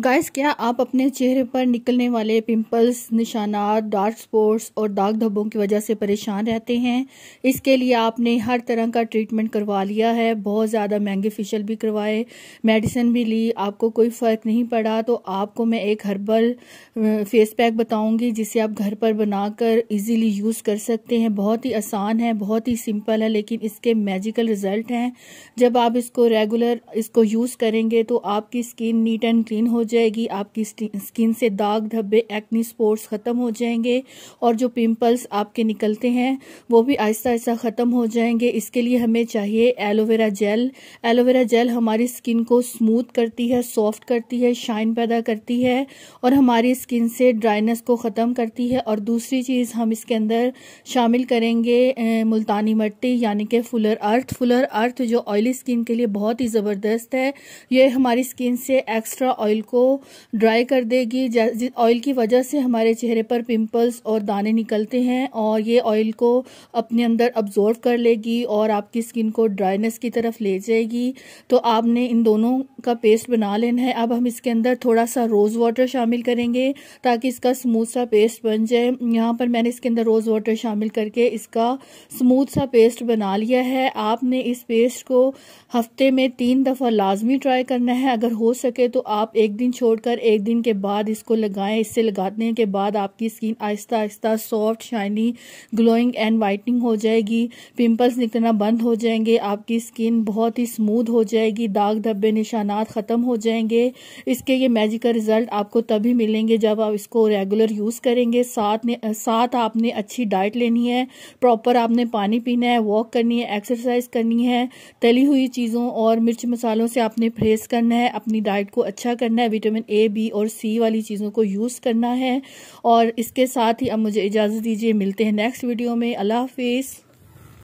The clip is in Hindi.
गाइस क्या आप अपने चेहरे पर निकलने वाले पिंपल्स निशानात डार्क स्पॉट्स और दाग धब्बों की वजह से परेशान रहते हैं इसके लिए आपने हर तरह का ट्रीटमेंट करवा लिया है बहुत ज़्यादा महंगे फेशियल भी करवाए मेडिसिन भी ली आपको कोई फ़र्क नहीं पड़ा तो आपको मैं एक हर्बल फेस पैक बताऊंगी जिसे आप घर पर बनाकर ईजिली यूज़ कर सकते हैं बहुत ही आसान है बहुत ही सिंपल है लेकिन इसके मैजिकल रिज़ल्ट हैं जब आप इसको रेगुलर इसको यूज़ करेंगे तो आपकी स्किन नीट एंड क्लीन हो जाएगी आपकी स्किन से दाग धब्बे एक्नी स्पोर्ट्स ख़त्म हो जाएंगे और जो पिंपल्स आपके निकलते हैं वो भी आहिस्ता आहिस्ता ख़त्म हो जाएंगे इसके लिए हमें चाहिए एलोवेरा जेल एलोवेरा जेल हमारी स्किन को स्मूथ करती है सॉफ्ट करती है शाइन पैदा करती है और हमारी स्किन से ड्राइनेस को ख़त्म करती है और दूसरी चीज़ हम इसके अंदर शामिल करेंगे मुल्तानी मट्टी यानी कि फुलर अर्थ फुलर अर्थ जो ऑयली स्किन के लिए बहुत ही ज़बरदस्त है ये हमारी स्किन से एक्स्ट्रा ऑयल को को ड्राई कर देगी ऑयल की वजह से हमारे चेहरे पर पिंपल्स और दाने निकलते हैं और ये ऑयल को अपने अंदर अब्जॉर्व कर लेगी और आपकी स्किन को ड्राइनेस की तरफ ले जाएगी तो आपने इन दोनों का पेस्ट बना लेना है अब हम इसके अंदर थोड़ा सा रोज़ वाटर शामिल करेंगे ताकि इसका स्मूथ सा पेस्ट बन जाए यहाँ पर मैंने इसके अंदर रोज़ वाटर शामिल करके इसका स्मूथ सा पेस्ट बना लिया है आपने इस पेस्ट को हफ्ते में तीन दफ़ा लाजमी ट्राई करना है अगर हो सके तो आप एक दिन दिन छोड़कर एक दिन के बाद इसको लगाएं इससे लगाने के बाद आपकी स्किन आहिस्ता आहिस्ता soft shiny glowing and whitening हो जाएगी पिंपल्स निकलना बंद हो जाएंगे आपकी स्किन बहुत ही स्मूथ हो जाएगी दाग धब्बे निशानात ख़त्म हो जाएंगे इसके ये मैजिकल रिज़ल्ट आपको तभी मिलेंगे जब आप इसको रेगुलर यूज़ करेंगे साथ ने साथ आपने अच्छी डाइट लेनी है प्रॉपर आपने पानी पीना है वॉक करनी है एक्सरसाइज करनी है तली हुई चीज़ों और मिर्च मसालों से आपने परहेज करना है अपनी डाइट को अच्छा करना है विटामिन ए बी और सी वाली चीज़ों को यूज़ करना है और इसके साथ ही अब मुझे इजाज़त दीजिए मिलते हैं नेक्स्ट वीडियो में अल्लाह हाफिज़